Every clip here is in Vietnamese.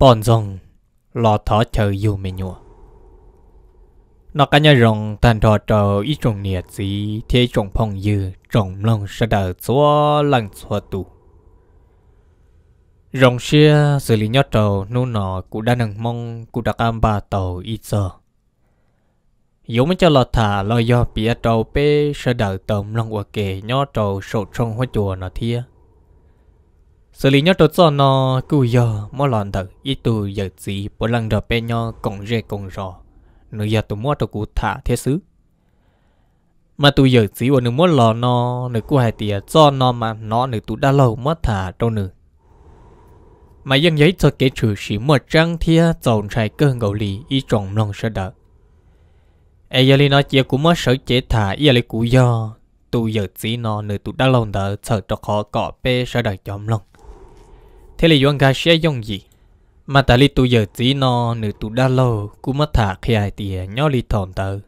bọn rồng lò thọ chờ dù mẹ nhùa nó cả nhà rồng tàn thọ trò ít rồng nhiệt gì thế rồng phong dư rồng lòng sẽ đỡ chúa lăng chúa tù rồng xia xử lý nhót trầu nô nọ cũng đã nâng mong cũng đã cam ba tàu ít giờ dũng mới cho lọt thả lo do bia trầu bê sẽ đỡ tầm lòng của kề nhót trầu sổ trong hoa chùa nó thia xử lý nhớ trốn cho nó cứ giờ mỗi lần thật ít tù giờ gì bữa lần đợt bên nhau còn rề còn rò nửa giờ tụi mua tụi cụ thả thế xứ mà tụi giờ gì ở nửa mỗi lần nó nửa cụ hai tiệt cho nó mà nó nửa tụi đã lâu mất thả đâu nửa mà dân giấy cho kể trừ chỉ một trăng thia chồng trai cơ ngầu lì ý tròn non sợ đỡ ai giờ nó chia cũng mất sở chế thả giờ lấy cụ do tụi giờ gì nó nửa tụi đã lâu đỡ sợ cho khó cọ bê sợ đợi chồng lòng thế là yon gà sẽ dùng gì mà ta li tu giờ chỉ nó nữ tu đa lâu cũng mất thả khi ai thì nhỏ li thòn tờ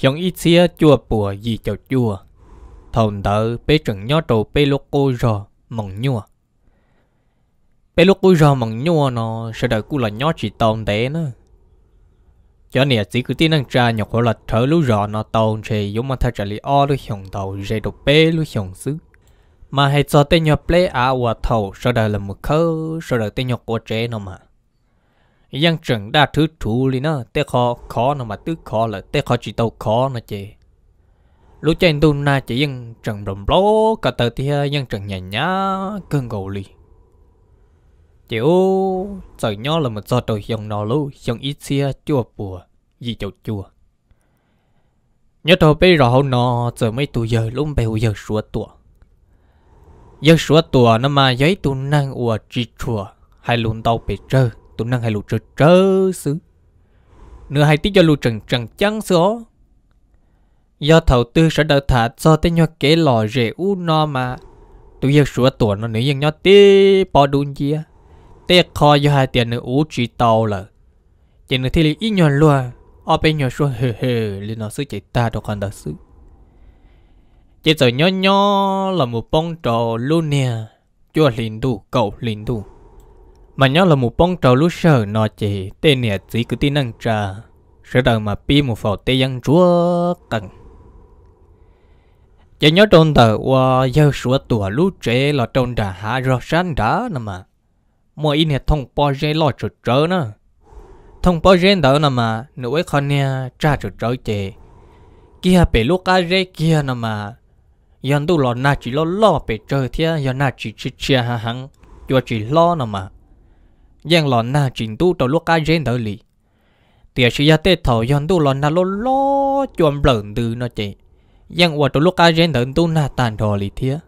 giống ít xia chua bùa gì cho chua thòn tờ bê trừng nhỏ trầu bê lô cô rò mỏng nhua bê lô cô rò mỏng nhua nó sẽ đợi cũng là nhỏ chỉ tòn té nữa cho nên chỉ cứ tin năng tra nhọc hoặc là thở lú rò nó tòn thì giống mà thay trả lý o lú hiồng tàu rồi đồ bê lú hiồng xứ mà hãy cho tên nhọc play à và thầu sau đó là một khâu sau đó tên nhọc của trẻ nó mà yang chẳng đa thứ chủ lý nó tê khó khó nó mà tứ khó là tê khó chỉ tàu khó nó chê lúc trên tu na chỉ yang trần rồng lố cả tờ thì yang chẳng nhả nhá cơn gầu lì ô trời nhỏ là một do tôi dòng nó lưu dòng ít xia chua bùa gì chậu chua nhớ thôi bây giờ nó giờ mấy tuổi giờ lúc bèo giờ xuống tuổi giờ sửa tua nó mà giấy tu năng ua chi chùa hay lùn tàu bị trơ tu năng hay lùn trơ trơ xứ nửa hay tí cho lùn trần trần trắng số do thầu tư sẽ đỡ thả cho tới nhau kể lò rễ u no mà tu giờ sửa tua nó nữ dân nhau tê bỏ đun gì á tê kho do hai tiền nữ u chi tàu là chỉ nữ thì lý ít nhau luôn ở bên nhau xuống hề hề lên nó sẽ chạy ta đâu còn đỡ xứ chỉ giờ nhỏ nhỏ là một bông trò luôn nè chua linh đủ cầu linh đủ mà nhỏ là một bông trò lúc sợ nó chỉ tên nè chỉ cứ tin năng trà sợ đời mà pi một phò tê dân chúa cần chỉ nhớ trong tờ qua giờ sửa tuổi lúc trẻ là trong đã hạ rõ sáng đã nè mà mọi in hệ thông po dê lo trở trở nữa thông po dê đó nè mà nữ ấy con nè cha trở trở chè kia bể lúc ca dê kia nè mà yên tu lo na chỉ lo lo bể chơi thia yên na chỉ chỉ chia hà hằng cho chỉ lo nè mà yên lo na chỉ tu tàu lúc ai rèn đời lì chi sĩ tê thọ yên tu lo na lo lo chuẩn lợn từ nó chị yên qua tàu lúc ai rèn đời tu na tàn thọ li thia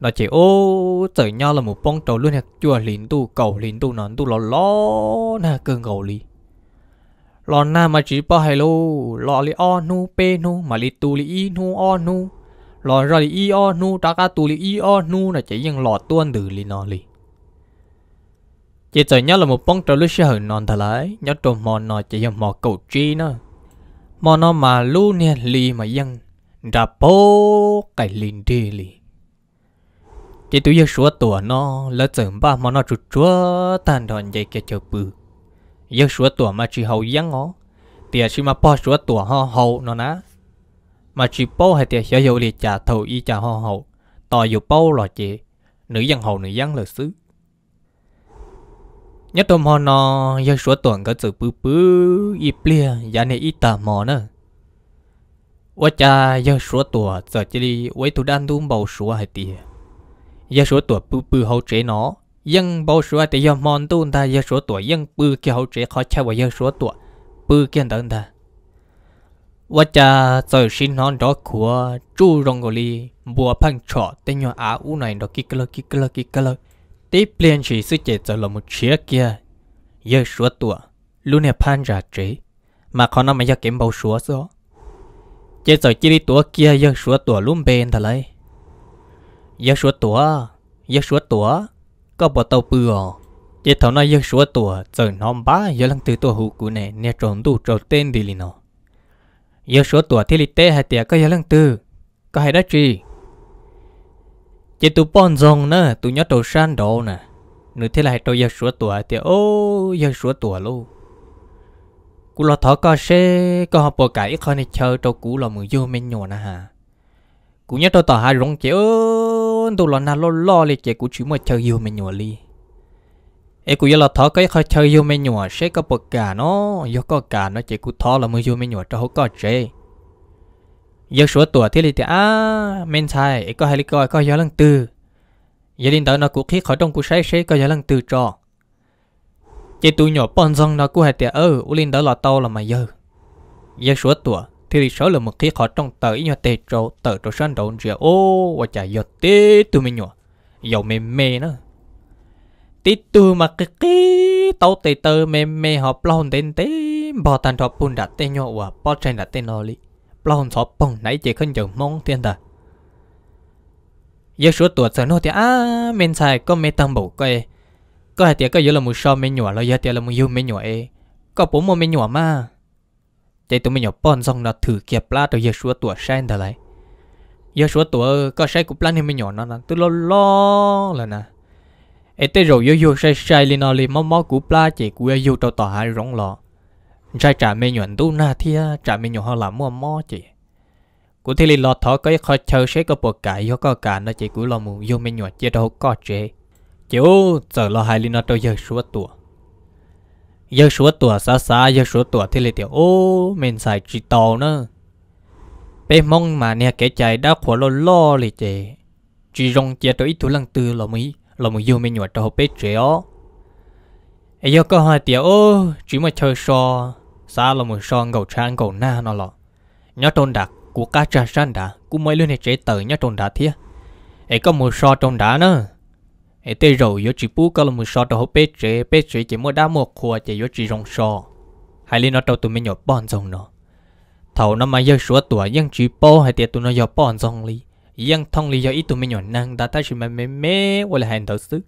nó chỉ ô chở nhau là một bông tàu luôn hạt chùa lìn tu cầu lìn tu nó tu lo lo na cơn cầu li, lo na mà chỉ bao hay lo lo li o nu pe nu mà li tu li i nu o nu lò ra thì nu ta cá li y nu là chỉ những lò tuôn từ li nó li chỉ trời nhớ là một bông trâu lúc sẽ non thà nhớ trâu mò nó chỉ dùng mò cầu chi nó mò nó mà lu nè li mà dân ra bố cái lin đi li chỉ tôi giấc sủa nó lỡ chừng ba mò nó chuột chúa tan đòn dây kia chờ bự giấc sủa tủa mà chỉ hầu dân ngó tiệt chỉ mà po sủa tủa ho hầu nó ná mà chỉ bố hay tiệt sẽ dụ liệt trà thầu y trà hoa hậu tòa dù bố là chị nữ dân hậu nữ dân lợi xứ nhất tôm hoa nó dân số tuần có sự bứ bứ y plia giá này y tà mò nữa quá cha dân số tuổi giờ chỉ đi quấy tụ đan đúng bầu số hay tiệt dân số tuổi bứ bứ hậu chế nó dân bầu số tiệt dân mòn tuôn ta dân số tuổi dân bứ kia hậu chế khó chơi và dân số tuổi bứ kia đơn ta ว่าจะเจอชิ้นนอนดอกขัวจู่รงกลีบัวพังฉอดเตยออาอูไหนดอกกิกเลกิกเลกิกเลตีเปลี่ยนชีสุเจจะลมุเชียเกียเยอะชัวตัวลูเนี่ยพันจากจีมาเขานำมายาเก็บเบาชัวซะเจจอยจีตัวเกียเยอะชัวตัวลุ่มเบนทะเลยเยอะชัวตัวเยอะชัวตัวก็บ่เตาเปือเจเท่านั้นเยอะชัวตัวเจอน้องบ้าเยอะลังตือตัวหูกูเนี่ยเนี่ยจงดูจงเต้นดีลีเนาะ Yêu số tuổi thì lịch tế hay tía có yếu lăng tư Có hay đó chi Chị tu bọn dòng nè tu nhớ đầu san đồ nè Nữ thế là hay trâu yếu số tuổi thì ô yếu số tuổi luôn Cú lo thọ có xe Có hợp bộ cải khó này chờ trâu cú lo mừng vô mình nhỏ nè hà Cú nhớ trâu tỏ hai rong chế ô Tụ lo nà lo lo lì chế cú chú mà chờ vô mình nhỏ lì ấy cụ là thọ cái khó chơi vô mấy nhùa sẽ có bậc cả nó do có cả nó chỉ cụ thọ là mới vô mấy nhùa cho hậu có chơi giờ số tuổi thì thì à men sai ấy có hay coi có giờ lần tư giờ đến đó nó cụ khí khỏi trong cụ say say có giờ lần tư cho chỉ tụi nhỏ bọn dân nó cụ hay tiệt ơ u lên đó là to là mà giờ giờ số tuổi thì thì số là một khí khỏi trong tờ nhỏ tê trâu tờ trâu sơn đầu rượu ô và chả giờ tê tụi mình nhỏ dầu mềm mê nữa tí tu mà cái cái tàu tê tơ mê mê họ plon tên tê bỏ tàn thọ bùn đặt tê nhọ và bỏ trên đặt tên nọ li plon thọ bông nãy chỉ không chừng mong tiền ta giờ số tuổi sợ nó thì à mình xài có mê tâm bổ coi coi thì có giờ e. là một so mê nhỏ là giờ thì là một yêu mê nhỏ ấy e. có bốn mô mê nhỏ mà chạy tụi mê nhỏ bon xong nó thử kẹp pla rồi giờ số tuổi sai ta lại giờ số tuổi có sai cũng plan thì mê nhỏ nó là tôi lo lo là nè ete rồi yo yo sai sai li nó li mó mó cú pla chỉ cú yo cho tỏ hai rong lò, sai trà mê nhuận tu na thia trà mê nhuận họ làm mua mó chỉ cú thì li lọ thọ cái khó chờ sẽ có bộ cả yo có cả nó chỉ cú lọ mù yo mê nhuận chỉ đâu có chế chiếu giờ lọ hai li nó tôi giờ suốt tuổi giờ suốt tuổi xa xa giờ suốt tuổi thì li tiểu ô mình xài chỉ tàu nữa bé mong mà nè cái chạy đá khổ lo lo li chế chỉ rong chia tôi ít tu lăng tư lọ mấy lòng một yêu mình nhọt cho họ biết rồi ấy giờ có hai tiểu ô chỉ mà chơi so sa lòng một so gầu trang gầu na nó lọ nhớ trôn đặc của cá cha san đã cũng mấy lần này chế tờ nhớ trôn đã thiệt ấy có một so trôn đã nữa ấy tê rồi yếu chỉ bú có lòng một so cho họ biết rồi biết rồi chỉ mua đá một khua chỉ yếu chỉ rong so hai lên nó trâu tụi mình nhọt bọn rồng nó thầu nó mà giờ sửa tuổi nhưng chỉ po hai tiệt tụi nó giờ bọn rồng li yang thong lý do ít tụi mình nhỏ năng đã ta chỉ mà mê mê hoặc là hành đầu xứ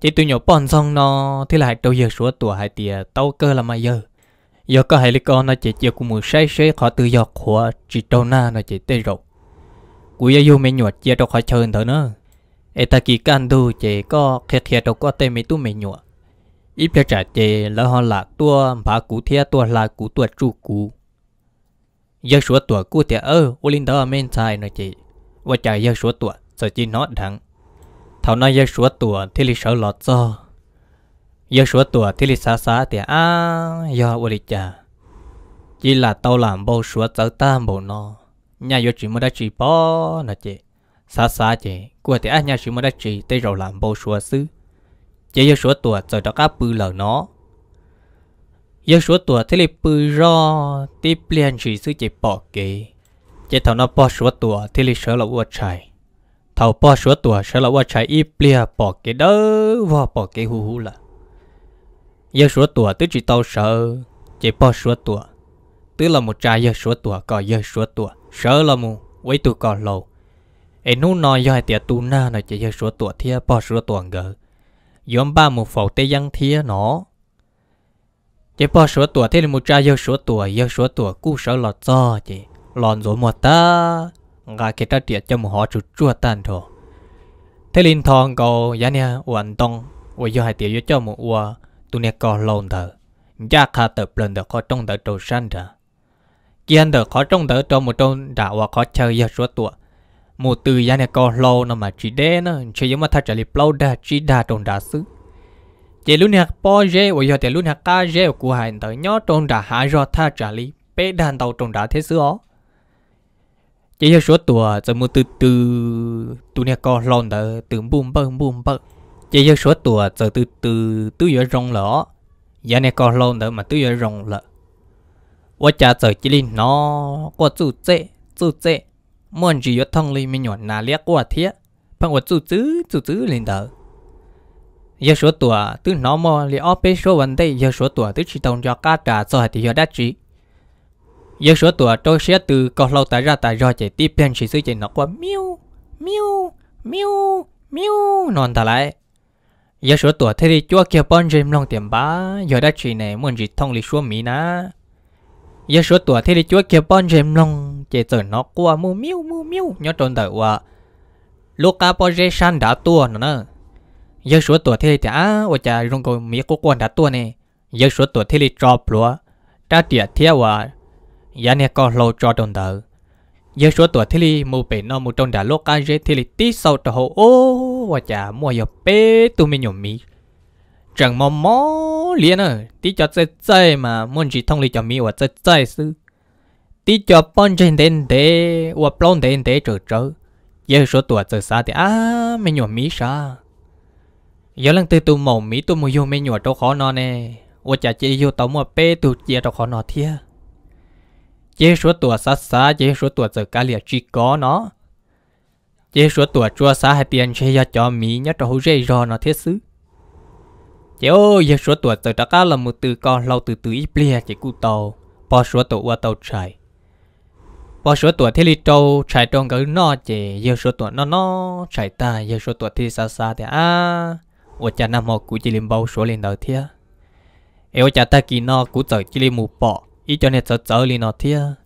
chỉ tụi nhỏ bọn xong nó thì là hạt đầu giờ số tuổi hạt tiền tao cơ là mà giờ giờ có hai lý con nó chỉ chiều cũng mùi say say khó tự do khó chỉ đầu na nó chỉ tê rộng cú giờ yêu mình nhỏ chia đâu khỏi chơi thở nữa ê ta kỳ can đu chỉ có khẹt khẹt đâu có tê mấy tụi mình nhỏ ít phải trả chỉ lỡ họ lạc tua bà cú thea tua lạc cú tua chu cú giờ sủa tuổi cua tiệt ơ ô linh đó men sai nói chị và chả giờ sủa tuổi sợ chỉ nói thẳng. thảo nói giờ sủa tuổi thì lì sợ lọt cho giờ sủa tuổi thì lì xa xa thì à giờ ô linh chả chỉ là tao làm bầu sủa tới ta bầu nó nhà giờ chỉ mới đã chỉ bỏ nói chị xa xa chị cua tiệt à nhà chỉ mới đã chỉ tới rồi làm bầu sủa xứ chỉ giờ sủa tuổi rồi đó cá bự lờ nó giờ số tuổi thế lịch bự ro tiếp liền chỉ sự chỉ bỏ kế chế thầu nó bỏ số tuổi thế lịch sợ là vua trai thầu bỏ số tuổi sợ là vua trai ít liền bỏ kế đó và bỏ kế hú hú là giờ số tuổi tứ chỉ tao sợ chế bỏ số tuổi tứ là một trai giờ số tuổi có giờ số tuổi sợ là mu quấy tụ còn lâu ấy nô nói do tiệt tu na nó chỉ giờ số tuổi thia bỏ số tuổi ngờ yếm ba một phẩu tây giang thia nó chỉ bỏ số tuổi thế là một trai yêu số tuổi yêu số tuổi cú sợ lọt do chỉ lọt rồi một ta ngà cái ta tiệt cho một họ chuột chua tan thôi thế linh thong cầu giá nha uẩn tông với do hai tiệt yêu cho một uẩn tu nè cò lồn thở giá khá tập lần được khó trong đỡ trầu san thở kiên được khó trong đỡ cho một trong đã uẩn khó chơi yêu số tuổi một từ giá nè cò lồn nó mà chỉ đen nó chỉ giống mà thay trả lip lâu đã chỉ đa trong đá xứ chỉ luôn hạt po dê và giờ thì luôn hạt cá dê của hành tới nhớ trong đã hạ do tha trả lý bé đàn tàu trong đã thế xưa chỉ giờ số tuổi giờ mua từ từ tụi nè con lon đỡ từ bùm bơm bùm bơm chỉ giờ số tuổi giờ từ từ tư giờ rong lỡ giờ nè con lon đỡ mà từ giờ rong lỡ và cha giờ chỉ linh nó có chú chế chú chế muốn chỉ ở thằng linh mình nhọn nà liếc qua thiệt, bằng vật chú chứ chú chứ linh đỡ giờ số tuổi từ nó mò li ở bên số vấn đề giờ số tuổi từ chỉ tông cho cá trả cho hạt giờ đã chỉ giờ số tuổi tôi sẽ từ có lâu tại ra tại do chạy tiếp bên chỉ sử chạy nó qua miu miu miu miu non thà lại giờ số tuổi thế thì chúa kia bọn jim long tiền bá giờ đã chỉ này muốn gì thông lý số mỹ na giờ số tuổi thế thì chúa kia bọn jim long chạy tới nó qua mu miu mu miu nhớ tròn tới qua lúc cá bọn jay san đã tua nữa giờ số tuổi thế chả và chả rong cầu mỹ quốc quan đã tua nè giờ số tuổi thế li cho lúa trả tiền theo à, và giờ này có lâu cho đồng tử giờ số tuổi thế li mua bể nó mua trong đã lúa cái thế li tí sau cho hồ ô và chả mua giờ bé tụi mình nhổ mỹ chẳng mò mò liền à tí cho chơi chơi mà muốn gì thông lý cho mỹ và chơi chơi sư tí cho bọn trên đến thế và bọn đến thế trở trở giờ số tuổi chơi xa thì à mình nhổ mỹ sao giờ lần từ tụ mồm mí tụ mồi vô mấy nhụa trâu khó nó nè ô chả chỉ vô tàu mua bê tụ chia trâu khó nọ thia chế số tuổi xa xa chế số tuổi giờ cá liệt chỉ có nó chế số tuổi chua xa hay tiền chế giờ cho mí nhất trâu dây rò nó thiết xứ chế ô giờ số tuổi giờ đã cá là một từ con lâu từ từ ít bia chế cụ tàu bỏ số tuổi qua tàu chạy bỏ số tuổi thế lịch trâu chạy trong cái nọ chế giờ số tuổi nó nó chạy ta giờ số tuổi thế xa xa thì à 我家那么古吉林包说领导天，哎，我家大吉那古走吉林木包，一叫你走走领导天，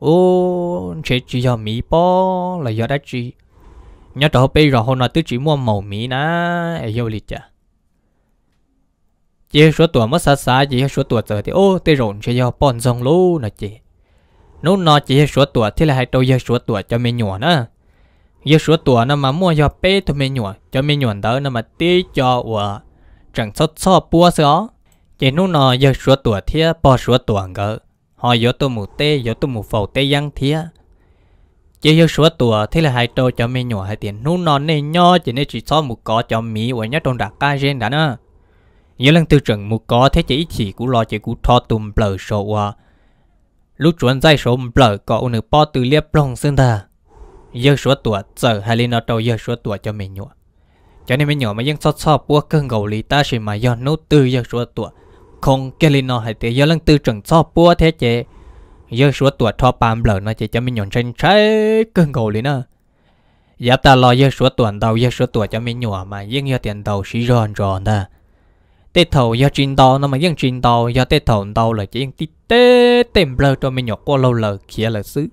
哦，这只要米包来要得只，你到背然后呢，都只摸毛米呢，哎呦哩家。chị số tuổi mất xa xa chị số tuổi giờ thì ô tê rộn sẽ do bọn dòng lô nè chị nấu nó chị số tuổi thế là hai trâu giờ số tuổi cho mình nhỏ nữa giờ số tuổi nó mà mua cho bé tụi mình nhọn cho mình nhọn đó nó mà tí cho vợ chẳng sốt sót búa só chỉ nu nó giờ số tuổi thia bỏ số tuổi ngỡ họ giờ tôi mù tê giờ tôi mù phẩu tê giăng thia chỉ giờ số tuổi thế là hai trâu cho mình nhọn hai tiền nu nó nên nho chỉ nên chỉ sốt mù có cho mì và nhất trong đặc ca gen đã nữa giờ lần từ trường mù có thế chỉ chỉ cú lo chỉ cú thọ tùm bờ sổ à lúc chuẩn dây số bờ có ông nữ bỏ từ liếp lòng xương ta giờ số tuổi giờ hay lên nó trâu số tuổi cho mình nhọ cho nên mình nhọ mà vẫn sót sót búa cơn gầu lý ta chỉ mà dân nấu tư dân số tuổi không cái lên nó hay thì giờ lần tư trần sót búa thế chế giờ số tuổi thọ bám lở nó chỉ cho mình nhọn trên trái cơn gầu lý nó giờ ta lo giờ số tuổi đầu giờ số tuổi cho mình nhọ mà vẫn giờ tiền đầu xí ròn ròn đó, tết thầu giờ chín đầu nó mà vẫn chín đầu giờ tết thầu đầu là chỉ tí tê tìm lơ cho mình nhọ qua lâu lờ kia là xứ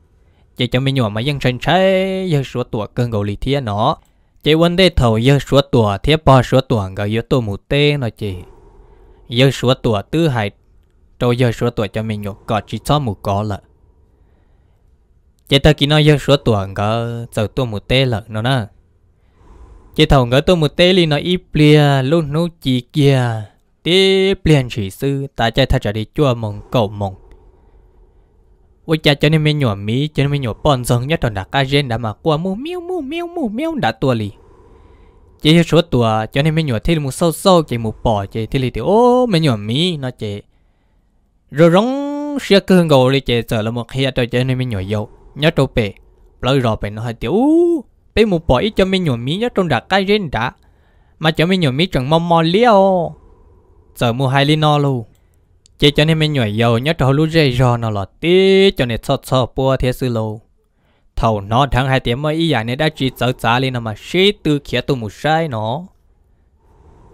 chỉ cho mình nhỏ mà dân tranh trái dân số tuổi cơn gầu lì thiên nó chỉ vấn đề thầu dân số tuổi thế bỏ số tuổi gọi yếu tố một tên nó chỉ dân số tuổi tư hại trâu dân số tuổi cho mình nhỏ có chỉ cho một có lợ chỉ ta kỹ nói dân số tuổi gọi giờ tôi một tên lợ nó nè chỉ thầu gọi tôi một tên lì nó ít plea luôn nấu chỉ kia tiếp liền chỉ sư ta chạy thật trở đi chua mong cầu mong ôi cha cho nên mình nhổ mỹ cho nên mình nhổ bọn dòng nhất toàn đã cá gen đã mà qua mu miêu mu miêu mu miêu đã tua lì chỉ số tua cho nên mình nhổ thì một sâu sâu chỉ một bỏ chỉ thì lì thì ô mình nhổ mỹ nó chỉ rồi rong xe cương gầu lì chỉ sợ là một khi cho cho nên mình nhổ dâu nhớ trâu bể lời rồi bể nó hơi tiểu bể một bỏ ít cho mình nhổ mỹ nhất toàn đã cá gen đã mà cho mình nhổ mỹ chẳng mong mò liêu sợ mua hai ly no luôn chỉ cho nên mình nhảy dầu nhớ trò lú dây rò nó là tí cho nên sọt sọt bùa thế sư lâu thầu nó thằng hai tiếng mới ý dạng nên đã chỉ sợ trả lên mà xí từ kia tôi một sai nó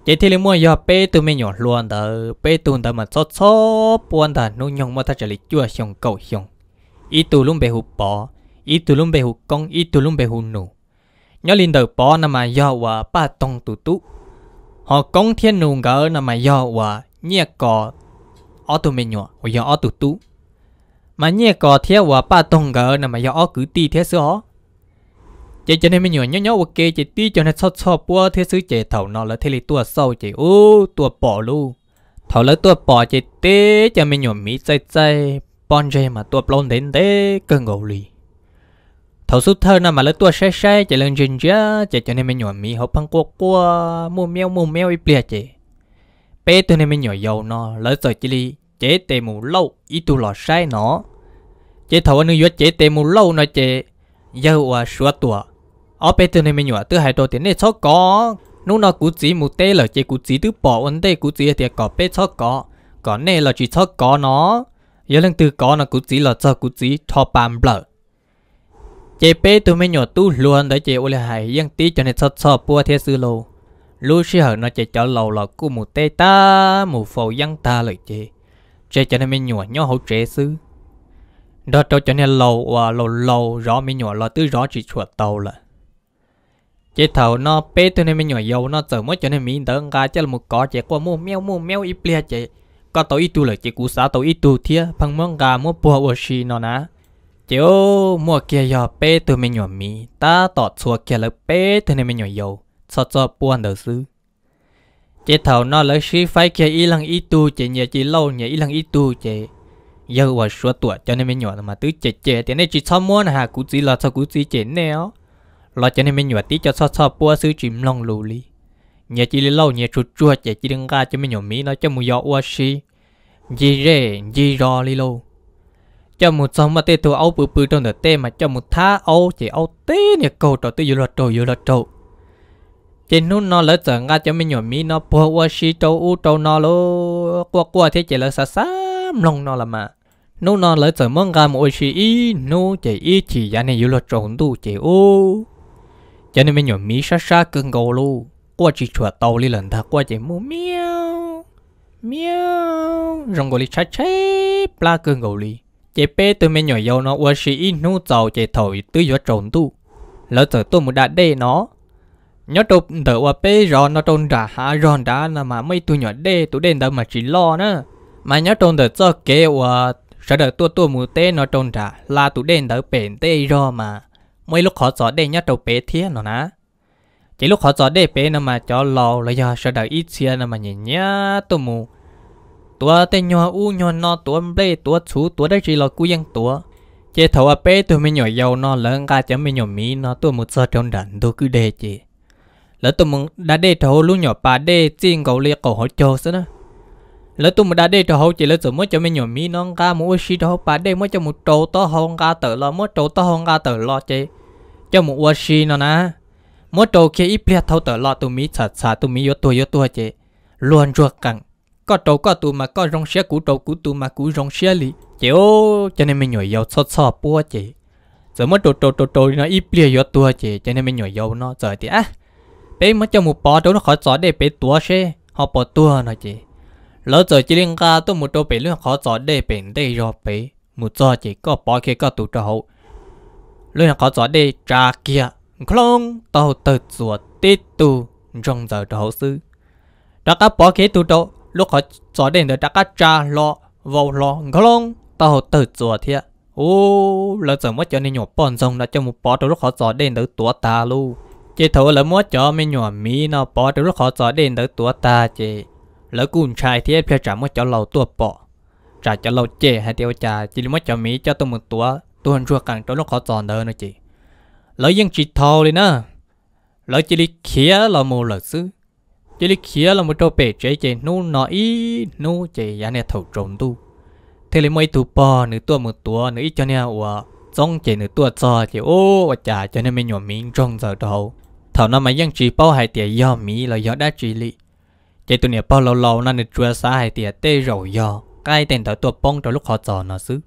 chỉ thì lên mua giờ bé tôi mới nhỏ luôn đó bé tôi đó mà sọt sọt buồn đó nó nhông mà thật chỉ lấy chua xong cầu xong ý tôi luôn bé hụt bò ý tôi luôn bé hụt con ý tôi luôn bé hụt nụ nhớ lên đầu bò nằm mà giờ và ba tông tụ tụ họ con thiên nụ gỡ nằm mà giờ và nhẹ cò ở tụ mình nhỏ hoặc giờ ở tụ mà nhẹ có thế và ba tông gỡ nè giờ ở cứ ti thế sữa chị cho nên mình nhỏ nhỏ ok chị ti cho nên sọt sọt bữa thế sứ chị thầu nó là thế là tua sâu ô tua bỏ luôn thầu là tua bỏ chị tê cho mình nhỏ mỹ chơi chơi bon chơi mà tua blond đến thế cần ngầu lì thầu sút thơ nè mà lấy tua xe xe chị lên trên chứ chị cho nên mình nhỏ mỹ học phăng cua cua mua mèo mua mèo ít bé tôi nên mới nhỏ dầu nó lỡ sợ chỉ li chế tề mù lâu ý tu lọ sai nó chế thầu anh yếu chế tề mù lâu nó chế giờ qua sửa tua ở bé tôi nên mới nhỏ tôi hai đầu tiền này cho có nú nó cú chỉ mù tê là chế cú chỉ từ bỏ vấn đề cú chỉ thì có bé cho có còn này là chỉ cho có nó giờ lần từ có nó cú chỉ là cho cú chỉ thọ bám bờ chế bé tôi mới nhỏ tôi luôn đấy chế ô lại hay yên tí cho nên cho cho bùa thế sư lâu lúc xí hở nó chạy cho lầu là của một tê ta một phầu dân ta lời chê chạy cho nên mình nhủa nhỏ hậu trẻ sư đó cho cho nên lầu và lầu lầu rõ mình nhủa là tứ rõ chỉ chuột tàu là chế thầu nó bê cho nên mình nhủa dầu nó sợ mất cho nên mình đỡ ngà chứ là một có chạy qua mua mèo mua mèo ít lia chạy có tàu ít tu lời chế cú xã tàu ít tu thia phăng mông gà mua bùa ô xì nó ná chế ô mua kia giờ bê từ mình nhủa mì ta tọt xua kia là bê cho nên mình nhủa dầu cho cho buồn đầu sư chế thầu nó lấy sĩ phải kia y lăng y tu chế nhà chỉ lâu nhà y lăng y tu chế giờ và số tuổi cho nên mới nhỏ mà tứ chế chế thì nên chỉ cho muốn hà cú chỉ là cho cú chỉ chế nèo là cho nên mới nhỏ tí cho cho cho buồn sư chìm lòng lù li nhà chỉ lâu nhà chuột chuột chế chỉ đừng ra cho mới nhỏ mỹ nó cho mù gió ua sĩ gì rẻ gì rò lì lâu cho một xong mà tê tu ấu bự bự trong đợt tê mà cho một thá ấu chỉ ấu tê nè cầu trò tê vừa là trâu vừa là trâu chỉ nút nó lỡ giờ ngã cho mình nhổm mi nó bùa qua xí trâu u trâu nó lô qua qua thế chỉ lỡ xa xa lòng nó là mà nút nó lỡ giờ mong ra một xí ý nút chỉ ý chỉ giá này yếu lo trộn tu chỉ ô cho nên mình nhổm mi xa xa cưng gầu luôn qua chỉ chuột tàu đi lần thật qua chỉ mua miêu miêu rồng gầu đi chát chế pla cưng gầu đi chế bé tụi mình nhỏ yêu nó qua xí ý nút giàu chế thổi tươi yếu trộn tu lỡ giờ tôi muốn đạt đây nó nhớ tụp đỡ qua bê rồi nó trôn trả hạ rồi đá là mà mấy tụi nhỏ đê tụi đen đâu mà chỉ lo nữa mà nhớ trôn đỡ cho kế qua sợ đỡ tua tua mù tê nó trôn trả là tụi đen đỡ bền tê rồi mà mấy lúc họ sợ đê nhớ trâu bê thiết nó nè chỉ lúc họ sợ đê bê nó mà cho lo là do sợ đỡ ít xia nó mà nhìn nhá tụi mù tua tê nhỏ u nhỏ nó tua bê tua chú tua đấy chỉ lo cú dân tua chế thầu à bê tụi mình nhỏ giàu nó lớn ca chấm mình nhỏ mí nó tụi mù sợ trôn đạn tụi cứ đê chị lỡ tụi mình đã để trò lúc nhỏ ba để chiên cầu liệt cầu họ trợ xí đó lỡ tụi mình đã để trò chỉ lỡ tụi mới cho mấy nhỏ mi non ga mua xí đó ba để mới cho một trâu to hông ga tự lo mới trâu to hông ga tự lo chứ cho một ua xí nó nè mỗi trâu kia ít biết thâu tự lo tụi mi sạch sạch tụi mi yếu tuổi yếu tuổi chứ luôn ruột cẳng có trâu có tụi mà có rong xe cũ trâu cũ tụi mà cũ rong xe lì chứ cho nên mình nhỏ yếu xót xót bua chứ giờ mới trâu trâu trâu trâu nó ít biết yếu tuổi chứ cho nên mình nhỏ yếu nó giờ thì á bé mới cho một bò trâu nó khỏi gió để bé tua xe họ bỏ tua nó chị lỡ giờ chỉ liên ca tôi một đôi bé luôn khỏi gió để bé để rồi bé một giờ chỉ có bò kia có tụ cho hậu lúc nào có gió để trà kia không tàu tự rùa tít tu trong giờ cho hậu sư đã có bò kia tụ cho lúc họ gió để đã các trà lo vào lo không tàu tự rùa thiệt ô lỡ giờ mới cho nên nhổ bọn rồng đã cho một bò trâu lúc họ gió để đỡ ta luôn เจโถละมัวจอไม่หน่วมมีนอปอเดี๋ลขอจอเด่นเดตัวตาเจ แล้วกุ่นชายเทียเพ่อจ่มัวจอเหล่าตัวปอจ่าจะเหล่าเจให้เดียวจ่าจิลิมัวจอมีเจ้าตัวมึงตัวตัวชั่วกันตัวลูกขอจอเดินนะจจแล้วยังจิตทอเลยนะ แล้วจิลิเขียเราโมหลักซื้อ จิลิเขียเราโมโตเปเจเจนู่นอีนู่เจยันเนี่ยถูกจมตู้ เทเลมัยตัวปอหนึ่งตัวมึงตัวหนึ่งอีเจ้าเนี่ยว่าจ้องเจหนึ่งตัวจอเจโอ้ว่าจ่าเจ้าเนี่ยไม่หน่วมมีจ้องจอเดา thảo nó mà dân chỉ bao hai tiệt do mỹ là do đã chỉ lì chỉ tụi nè bao lâu lâu nãy nè chua xa hai tiệt tê rầu do cái tên thảo tụi bông trong lúc họ chọn nó xứ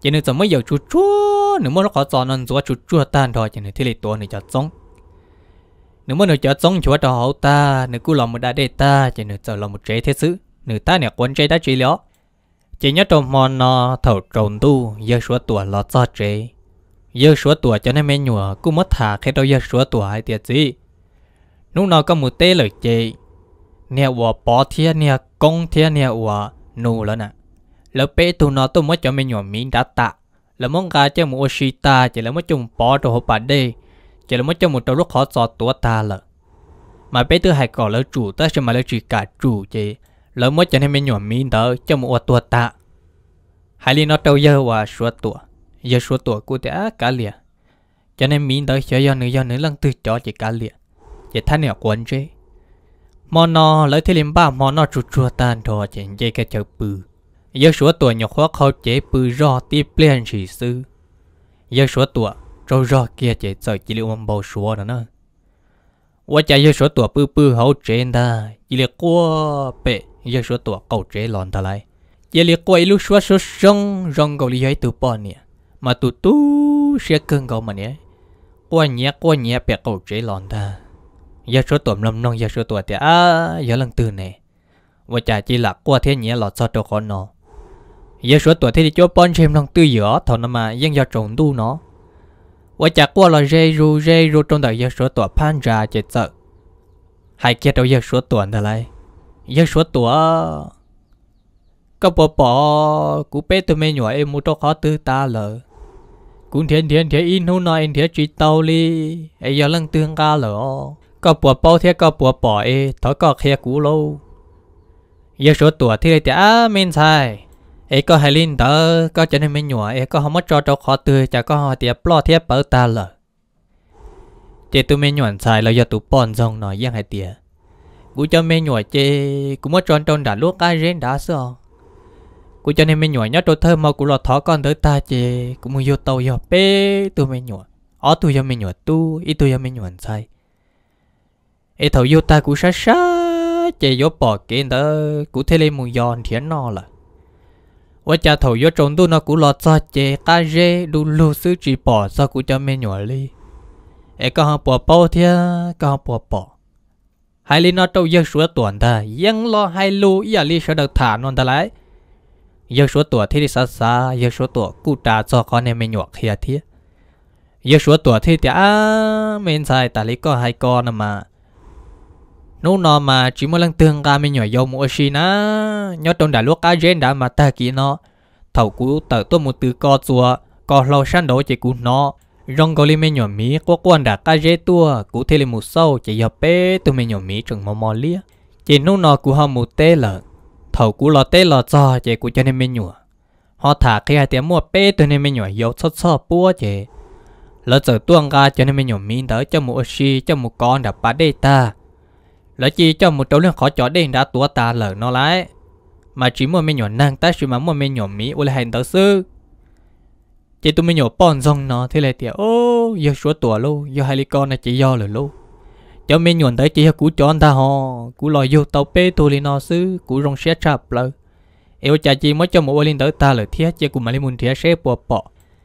chỉ nên giờ mới giờ chua chua nếu muốn lúc họ tròn nó chua chua chua tan thôi chỉ nên thế là tụi này cho giống nếu muốn nó cho giống chua cho họ ta nếu cứ lòng một đã để ta chỉ nên giờ lòng một chế thế xứ nếu ta nè quấn chế đã chỉ liệu chỉ nhớ trong mòn nó thầu trồn tu giờ số tuổi lọt cho chế ยอะสัวตัวจะได้ไม่หนัวกูมัดถาแค่เราเยอะสัวตัวไอเตียจีนุ่นเราก็มุเต้เลยเจเนี่ยวัวปอเทียเนี่ยกงเทียเนี่ยวัวนู่แล้วน่ะแล้วเป๊้ตัวนอตัวมัดจะไม่หนัวมีดัตตะแล้วมังกาเจ้ามือโอชิตาเจแล้วมัดจุ่มปอตัวหปัดเดจแล้วมัดจมุตัวรุกขอสอดตัวตาละมาเป๊ะตัวหายก่อนแล้วจู่ตัจะมาแล้วจีกาจู่เจ แล้วมัดจะได้ไม่หนัวมีเดอเจ้ามือววัตัวตาหายลีนอตเตอเยอะวัวสัวตัว giờ số tuổi của đã cá lìa cho nên mình đợi cho do nữ do nữ lần từ cho chỉ cá lìa chỉ thay nẻo quấn chứ mò nó lấy thế liền ba mò nó chuột chuột tan thò chỉ dây cái chợ bự giờ số tuổi nhọc khó khó chế bự do tiếp lên chỉ sư giờ số tuổi rồi do kia chỉ sợ chỉ liệu mầm bầu số đó chạy số số số số tuổi tuổi hậu chỉ chỉ lòn sông cầu từ nè mà tụ tu sẽ cưng gấu mà nhé qua nhé qua nhé bé cậu chế lòn ta giờ số tuổi lâm nông giờ số tuổi thì à giờ lần từ này và chả chỉ là qua thế nhé lọt sao đâu có nó giờ số tuổi thế thì cho bọn xem lần từ giữa thằng nó mà dân giờ trồng tu nó và chả qua là rê ru rê ru trong đời giờ số tuổi phan ra chết sợ hai kia đâu giờ số tuổi thế này giờ số tuổi à, có bỏ bỏ cũng bé tụi mày nhỏ em mua cho khó tư ta lờ cũng thiên thiên thiên in hôn nói in thế chỉ tàu li ấy giờ lăng tương ca lỡ có bùa bao thế có bùa bỏ ấy thọ có khe cũ lâu giờ số tuổi thì thì à, men sai ấy có hai linh tớ có chân nên mình nhủa ấy có không mất cho cho khó tươi chả có họ tiệp lo thế bở ta lỡ chế tụi mình nhủa sai là giờ tụi bòn rồng nói giang hai tiệp cú cho mình nhủa chế cú mất tròn tròn đã lúc ai rên đã sao cú cho nên mình nhỏ nhất đôi thơ mà cú lọt thó con tới ta chị cú muốn vô tàu vô bê tôi mình nhỏ ó tôi cho mình nhỏ tu ít tôi cho mình nhỏ sai ít thầu vô ta cú sá sá chị vô bỏ kia đó cú thấy lên muốn giòn thiến nó là quá cha thầu vô trốn tu nó cú lọt cho chị ta rê đu lù sư chỉ bỏ sao cú cho mình nhỏ đi ấy có học bỏ bao thế có học bỏ bỏ hai lý nó trâu dân sửa tuần ta dân lo hai lu ý à lý sẽ được thả non ta lại giờ số tuổi thì đi xa xa giờ số tuổi cụ trà cho con em mình nhọt kia thế giờ số tuổi thì thì à mình xài tại lý có hai con mà nô nó mà chỉ một lần tương ca mình nhỏ dầu mua xin na nhớ trong đã lúc cá gen đã mà ta kỹ nó thầu cú tờ tôi một từ co chùa co lâu san đổ chỉ cú nó rong có li mình nhỏ mí có quan đã cá gen tua cú thêm li một sâu chỉ giờ bé tôi mình nhỏ mí trường mò mò lia chỉ nô nó cú họ một tê lợn thầu cú lò tê lò cho chế cú cho nên mình nhủa họ thả khi hai tiếng mua bê tôi nên mình nhủa yếu sốt sốt búa chế lỡ giờ tuông ga cho nên mình nhổ mình đỡ cho một xì, cho một con đã bà đê ta lỡ chi cho một trâu lương khó chó đê đã tua ta lỡ nó lại, mà chỉ mua mình nhổ năng ta chỉ mà mua mình nhổ mỹ ô lại hành tớ sư chế tụi mình nhổ bọn rong nó thế là tiệt ô giờ số tua luôn giờ hai con này chỉ do lỡ luôn cho mình nhuận tới chỉ cú cho anh ta họ cú lòi vô tàu pê tu li nó xứ cú rong xe chạp lợ yêu cha chỉ mới cho một linh tới ta lời thiết chỉ cùng mà linh muốn thiết xe bò bò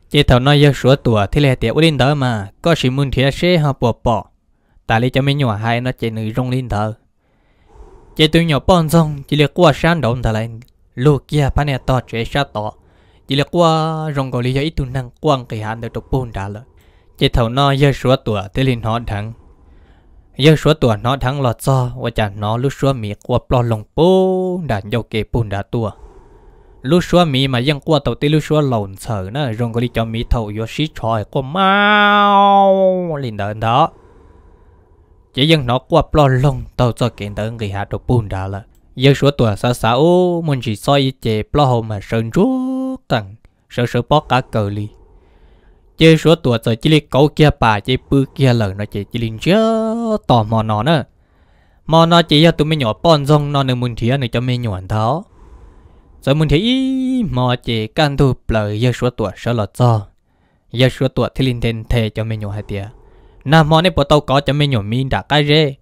chỉ thầu nói giờ sửa tủa thì lẹ tiệt linh tới mà có sự muốn thiết xe họ bò bò ta lấy cho mình nhuận hai nó chạy nữ rong linh thở chỉ tụi nhỏ bọn xong chỉ liệt qua sáng động thà lại lùa kia pan nè to trẻ xa to chỉ liệt qua rong gọi lý do ít tu năng quăng kỳ hạn được trục bùn đã lợ chỉ thầu nói giờ sửa tủa thì linh họ thẳng giờ số tuổi nó thắng lọt do và chả nó lúc số mì qua plon lồng bố đã dâu kê bún đã tua lúc số mì mà vẫn qua tàu tê lúc số lồn sợ nó rong có đi cho mì thầu vô xí tròi qua mau lên đợn đó chỉ dân nó qua plo lồng tàu cho kiện đợn người hạ đồ bún đã là giờ số tuổi xa xa muốn chỉ soi chè plon mà sơn rút tặng sợ sợ bó cả cờ li chơi số tuổi rồi chỉ lấy cậu kia bà chỉ bư kia lời nó chỉ chỉ li chưa tò mò nó nữa mò nó chỉ cho tụi mình nhỏ bọn rong nó nên muốn thiệt này cho mình nhuận tháo rồi muốn thấy mò chỉ căn thu lời giờ số tuổi sợ lọt do giờ số tuổi thì linh thiên thề cho mình nhỏ hai tia nà mò này bộ tàu có cho mình nhỏ mình đã cái rê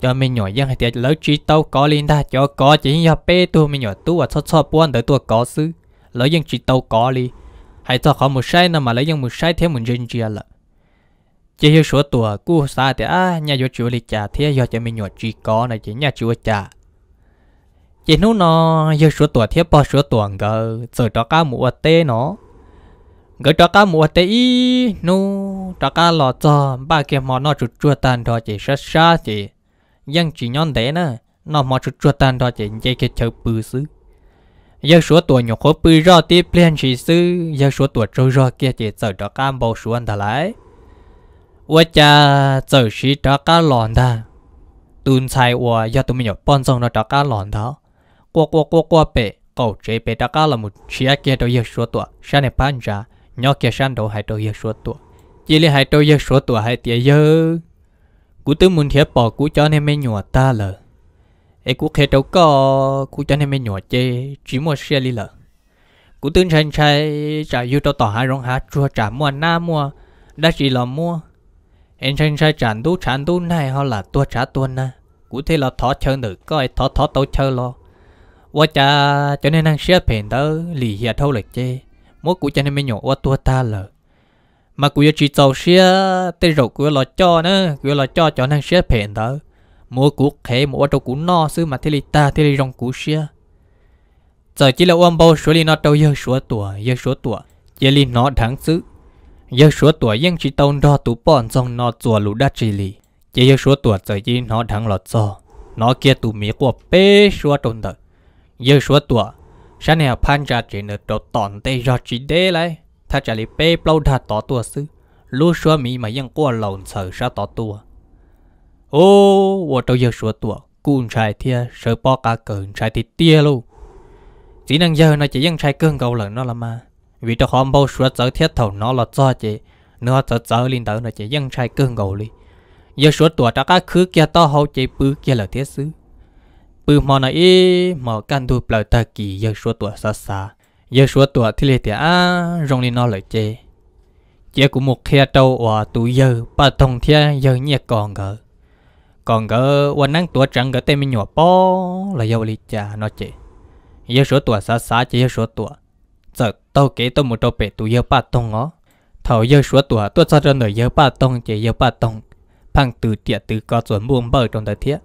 cho mình nhỏ giang hai tiệt lỡ chỉ tàu có linh ta cho có chỉ giờ bê tụi mình nhỏ tu và xót xót buồn tới tụi có sư lỡ giang chỉ tàu có li hay cho họ một sai nè mà lấy dùng một sai theo mình riêng chia là chỉ hiểu số tuổi cũ xa thì à nhà vợ chúa lịch trả thế do cho mình nhỏ chỉ có này chỉ nhà chúa trả chỉ nú nó giờ số tuổi thế bao số tuổi gờ giờ cho cá mũ tê nó gờ cho cá mùa tê ý nú cho cá lọ cho ba kia mò nó chút chua tan đó chỉ sát xa chỉ nhưng chỉ nhon thế nè nó mò chút chua tan đó chỉ chỉ cái chờ bự xứ giờ số tuổi nhục khó bự rõ tiếp liền chỉ sư giờ số tuổi trâu rõ kia chỉ sợ đó cam bầu số anh ta lại ủa cha sợ sĩ đó cá lòn ta tuần sai ủa giờ tụi mình nhập bọn xong nó đó cá lòn đó qua qua qua qua bể cầu chế bể đó cá là một chia kia đó giờ số tuổi sáng này pan ra nhỏ kia sáng đầu hai đầu giờ số tuổi chỉ là hai đầu giờ số tuổi hai tiếng giờ cú tư muốn thiệp bỏ cú cho nên mới nhua ta lời ấy cũng khé đâu có cũng cho nên mình nhỏ chê chỉ mua xe lì lợ cũng tương tranh trai trả yêu tao tỏ hai rong hát chua trả mua na mua đã chỉ là mua em tranh trai trả tu trả tu này họ là tua trả tuần na cũng thế là thọ chơi được coi thọ thọ tao chơi lo và cha cho nên năng xe phèn tớ lì hiệp thâu lệch chê mỗi cũng cho nên mình nhỏ qua tua ta lợ mà cũng chỉ tàu xe tên rộng cũng là cho nữa cũng là cho cho năng xe phèn tớ mua cú khế mua trâu cú no sư mà thế li ta thế li rong cú xia giờ chỉ là ôm bao số li nó đâu giờ số tuổi giờ số tuổi giờ li nó thắng sư giờ số tuổi nhưng chỉ tàu đo tủ bòn trong nó chùa lũ đa chỉ li giờ số tuổi giờ chỉ nó thắng lọt cho nó kia tủ mía của bê số tuần đời giờ số tuổi sáng nay phan ra chỉ nợ đầu tòn tê ra chỉ đê lại thà trả li bê bao thà tỏ tuổi sư lúa số mà vẫn mà ยัง qua lồng sợ sao tỏ tuổi ô wo tao giờ sửa tua cún trai thia sợ bỏ cả cơn trai thì tia luôn chỉ năng giờ nó chỉ dân trai cơn cầu lần nó là mà vì tao không bao sửa chở thiết thầu nó là cho chị nó chở chở lên tới nó chỉ dân trai cơn cầu đi giờ sửa tua tao cả khứ kia tao hậu chị bứ kia là thiết xứ bứ mò này ý mò can thu ta kỳ giờ sửa tua xa xa giờ sửa tua thì lệ à rong lên nó lời chị chị cũng một khe trâu và tụi giờ ba tông thia giờ nhẹ còn gỡ còn cái quan năng tuổi trăng cái tên mình nhỏ po là yêu lì cha nó chỉ yêu số tuổi xa xa chỉ yêu số tuổi giờ tao kể tao một trâu bể tuổi giờ ba tông ó thầu yêu số tuổi tôi sao cho nửa yêu ba tông chỉ yêu ba tông phăng từ tiệt từ có chuẩn buông bờ trong đời thiết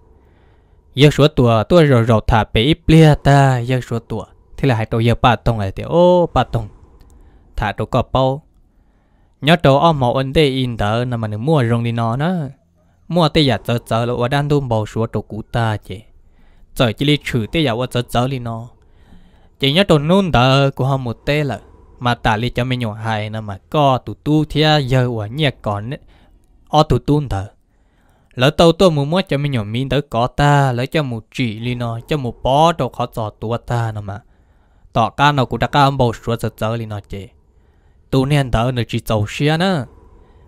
yêu số tuổi tôi rồi rồi thả bể ít lia ta yêu số tuổi thế là hai trâu yêu ba tông này thì ô ba tông thả trâu có bao nhớ trâu ôm màu ấn đây in tờ nằm ở mua rong đi nó nữa mua tây giả chơi chơi là đang đun bầu sủa trộn cú ta chứ chơi chỉ li trừ tây giả ở chơi chớ li nó chỉ nhớ trộn nôn đờ của họ một tê là mà ta li cho mình nhỏ hài nè mà co tụ tu thia giờ ở nhà còn ấy ở tụ tu thở lỡ tàu tôi muốn mua cho mình nhỏ mình đỡ có ta lỡ cho một chỉ li nó cho một bó đồ khó giò tua ta nè mà tỏ ca nào cũng đã ca bầu sủa chơi chơi li nó chứ tu nên đỡ nó chỉ giàu xia nữa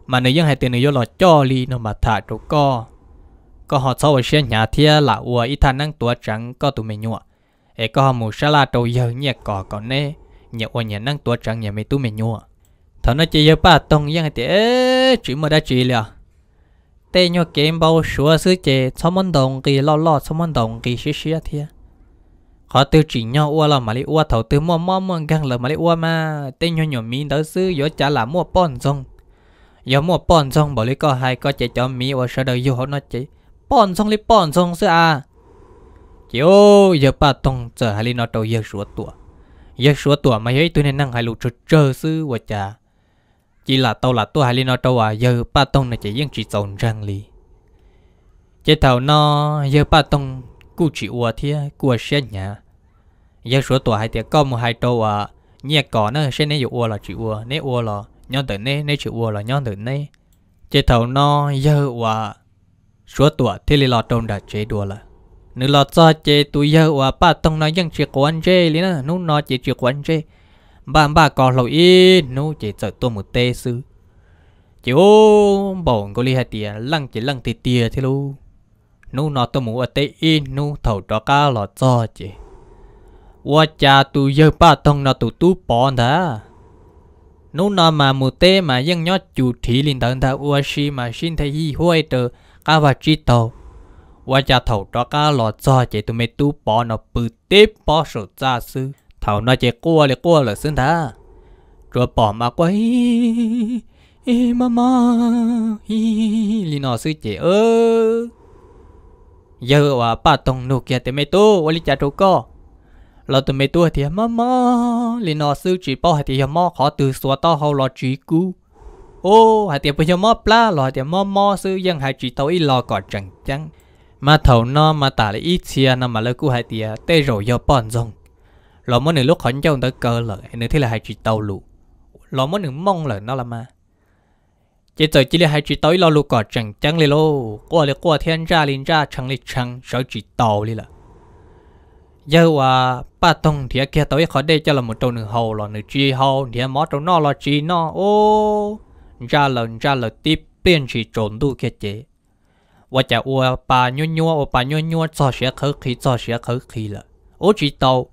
mà nếu dân hai tiền nếu lo cho li nó mà thả chỗ co có họ sau xe nhà thia là ua ít thằng năng tua trắng có tụi mình nhua ấy có họ mù sa la trâu giờ nhẹ cỏ còn nè nhẹ ua nhẹ năng tua trắng nhà mấy tụi mình nhua thằng nó chỉ giờ ba tông dân hai tiền chỉ mà đã chỉ liền tê nhau kiếm bao sửa sửa chế sau món đồng kỳ lo lo sau món đồng kỳ xí xí thia họ tự chỉ nhau ua là mà li ua thầu tự mua mua mua gang là mà tê nhau nhỏ mi đó xứ gió chả là mua bon rong giờ mua bòn xong bảo lấy có hay có chạy cho mỹ và sợ đời yêu họ nói chị bòn xong lấy bòn xong sư à chiếu giờ bà tông chờ hai linh nó đầu giờ sửa tuổi giờ sửa tuổi mà ấy tôi nên năng hai lụ trơ trơ sư và chả chỉ là tao là tôi hai linh nó đầu à giờ bà tông này chỉ riêng chỉ tồn răng lý chế thảo nó giờ bà tông cụ chỉ ua thia cụ à xe nhà giờ sửa tuổi hai tiệc có một hai đầu à nhẹ cỏ nó này nên ua là chỉ ua nếu ua là nhon tử nay nay chịu ua là nhon tử nay chế thầu nó giờ và số tuổi thì lì lọ trông đã chế đùa là nữ lọ cho chế tuổi giờ và ba tông nó vẫn chịu của chế lý nó nú nó chỉ chịu của chế ba ba còn lâu ít nú chế sợ tôi một tê sư chế ô bổn có li hai tiề lăng chế lăng tì tiề thế luôn nú nó tôi muốn ở tê y nú thầu cho cá lọ cho chế và cha tuổi dơ ba tông nó tụ tú bỏ nô nọ mà mù tê mà dân nhó chủ thị linh thần ta ua si mà xin thấy hi huê tờ cá và chi tàu và cha thầu cho ca lò cho chế tụi mày tu bỏ nó bự tê bỏ sổ ra sư thầu nó chế cua lệ cua là xương thá rồi bỏ mà quấy ê mama hi linh nó sư chế ơ giờ và ba tông nô kia tụi mày tu và linh cha trâu co là tụi mày tua thì mơ mơ liền nó sư chỉ bao hạt thì mơ khó từ xóa to hầu lo chỉ cú ô hạt thì bây giờ mơ pla hạt thì mơ mơ sư dân hay chỉ tao ít lo cọ chẳng chẳng mà thầu nó mà tả lại ít xia nó mà lỡ cú hay thì à, tê rồi do bọn rong là mỗi nửa lúc khẩn trương tới cơ lợi nữa thế là hạt chỉ tao lụ là mỗi nửa mong lợi nó là mà chỉ tới chỉ là hạt chỉ tới lo lụ cọ chẳng chẳng lì lô qua lì qua thiên ra linh ra chẳng lì chẳng sợ chỉ tao lì là giờ à ba tông thì kia tới khỏi đây cho là một trâu nửa hầu là nửa chi hầu thì mỏ trâu nó là chi nó ô ra là ra là tiếp bên chỉ trộn đủ kia chế và chả ua ba nhua nhua ua bà nhua nhua cho sẽ khứ khí cho sẽ khứ khí là ô chỉ tàu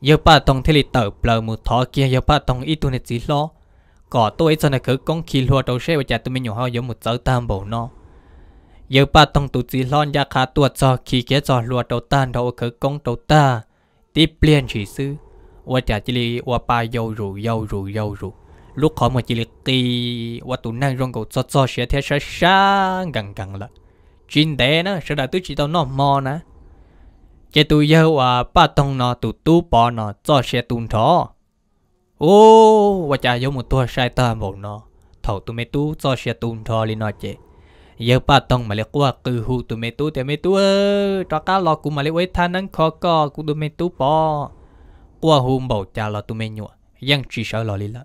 giờ ba tông thì lịch tờ bờ một thọ kia giờ ba tông ít tuổi này chỉ lo có tôi cho này khứ con khí lúa đầu sẽ và chả tôi mới nhổ hoa giống một tớ tam bộ nó ยอะป้าต้องตุจีร้อนยาคาตัวจอขี่เกียจอรัวโตต้านเราเคือกงโตต้าตีเปลี่ยนฉีซื้อว่าจาจิลีว่าป้าเยารูเยารูเยารูลูกขอมาจิลีตีว่าตุนั่งร้องกูจอจอเสียเทชช้ากังกังละจินเดนะสดาตุจีตอนอมอนะเจตุเยาว่าป้าต้องนอตุตูปอนอจอเสียตุนทอโอ้ว่าจะยกมอตัวชายตาบอกเนะเถ่าตุไม่ตู้จอเสียตุนทอลีนอเจเยอป้าต้องมาเรียกว่ากือหูตัวเมตุแต่เมตุเออตอก้ารอกูมาเรีไว้ท่านั้นขอก็กูตัวเมตุปอก่วหูบอกจาเรตัวเมญัวยังชีเสาหล่อลิละ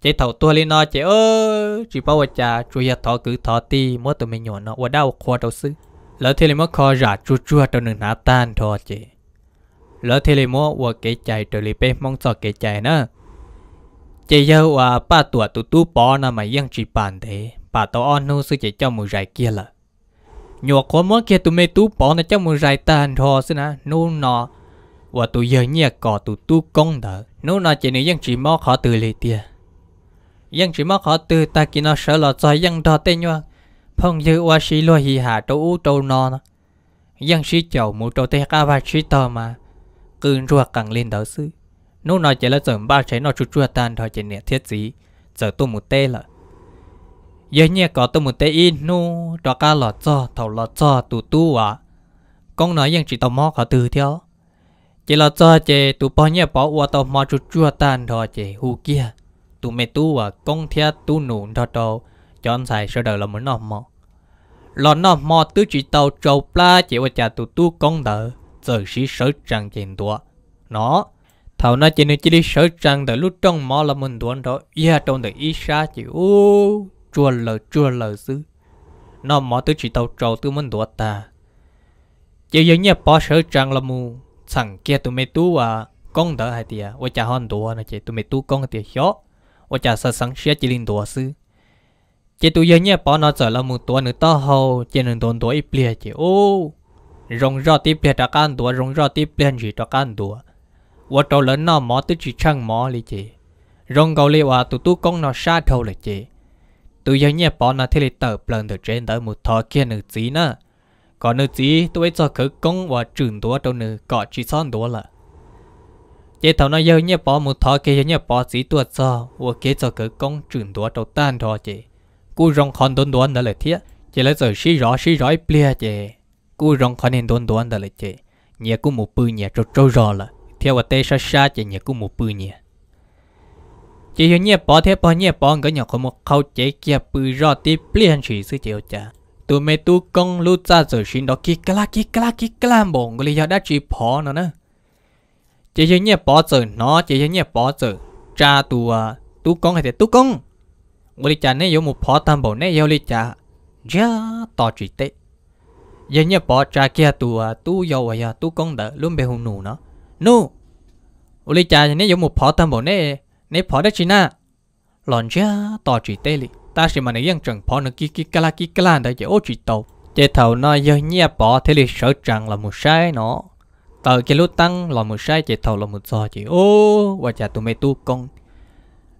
เจ้เถ่าตัวลีนอเจ้เออชีป้าว่าช่วยทอกือทอตีมัวตัวเมญัวเนาะว่าดาวควาเตาซื้อแล้วเทเลมอคอราจุจัวตัวหนึ่งหาต้านทอเจ แล้วเทเลมอว่าเกใจตัวลีเป้มองจอเกใจนะเจเยาว่าป้าตัวตุตุปอนะมายังชีปานเ้ bà tao on nu sư chỉ cho một rải kia là nhỏ khó món kia tụi mày tú bỏ nó cho một rải tàn thò sư nà nu nọ và tụi giờ nhẹ cỏ tụi tú công đỡ nu nọ chỉ nữ dân chỉ mò khó từ lì tia dân chỉ mò khó từ ta kia nó sợ là cho dân thò tên nhau phong dư oa sĩ lo hi hà trâu u trâu nọ nó dân sĩ chầu mù trâu tê ca và sĩ tò mà cưng ruột càng lên đỡ sư nu nọ chỉ là chuẩn ba trái nó chuột chuột tàn thò chỉ nhẹ thiết gì giờ tôi một tê là giờ nhà có tôi muốn tê in nu đó cả lọ cho thầu lọ cho tụ tu à con nói rằng chỉ tao mò khó từ theo chỉ lọ cho chỉ tụ bao nhiêu bỏ qua tao mò chút chua tan thôi chỉ hù kia tụ mẹ tu à con theo tu nụ đó đâu cho anh xài sơ đời là muốn nọ mò lọ nọ mò tứ chỉ tao trâu pla chỉ qua chả tụ tu con đỡ giờ sĩ sở trăng tiền tua nó thầu nó chỉ nên chỉ đi sở trăng đỡ lúc trong mò là mình tuấn đó yeah trong đời ít xa chỉ ô chua lờ chua lờ xứ nó mỏ tới chỉ tàu trâu tư muốn đùa ta chỉ giống như bỏ sở trang là mù thằng kia tụi mày tú à con đỡ hai tia và cha hòn đùa nó chỉ tụi mày tú con tia hió và cha sợ sáng xé chỉ linh đùa sư chỉ tụi giống như bỏ nó sợ là mù tua nữa to hầu chỉ nên đồn đùa ít bia chỉ ô rong rò tiếp bia đã can đùa rong rò tiếp bia chỉ đã can đùa và trầu lớn nó mỏ tới chỉ chăng mỏ lì chỉ rong gầu lì hòa tụi tú con nó xa thâu lì chỉ tôi giờ nhẹ bỏ nó thì lấy tờ plần từ trên tờ một thò kia nữ chí nữa còn nữ chí tôi cho khử công và trường tua đâu nữ có chỉ son tua là chế thầu nó giờ nhẹ bỏ một thò kia nhẹ bỏ chỉ tua cho và kia cho khử công trường tua đâu tan thò chế cú rong khon đốn đốn đó là thiệt chế lấy rồi xí rõ xí rõ plea chế cú rong khon nên đốn đốn đó là chế nhẹ cú một bự nhẹ trâu trâu rõ là theo và tê sa sa chế nhẹ cú một bự nhẹ chỉ hiểu nhẹ bỏ thế bỏ nhẹ bỏ cái nhỏ có một câu chế kia bự rõ tiếp liền chỉ sự chịu trả tu mày tu công lu ra rồi xin đó kia cái la kia cái la kia cái la bổng cái lý do đã chỉ bỏ nó nè chỉ hiểu nhẹ bỏ rồi nó chỉ hiểu nhẹ bỏ rồi cha tu à tu công hay thế tu công người lý cha này có một bỏ tam bổng này yêu lý cha giá to trí tệ giờ nhớ bỏ cha kia tu à tu yêu à tu công đỡ luôn bị hùng nụ nó nu lý cha này có một bỏ tam bổng này nè phó đó chỉ na lòn cha tỏ chỉ tê li ta sẽ mà nãy yên trần phó nó kí kí kala kí kala đã chỉ ô chỉ tàu chế thầu nó giờ nhia bỏ thế li sợ rằng là một sai nó tờ cái lúc tăng là một sai chế thầu là một do chỉ ô và chả tụi mày tu công,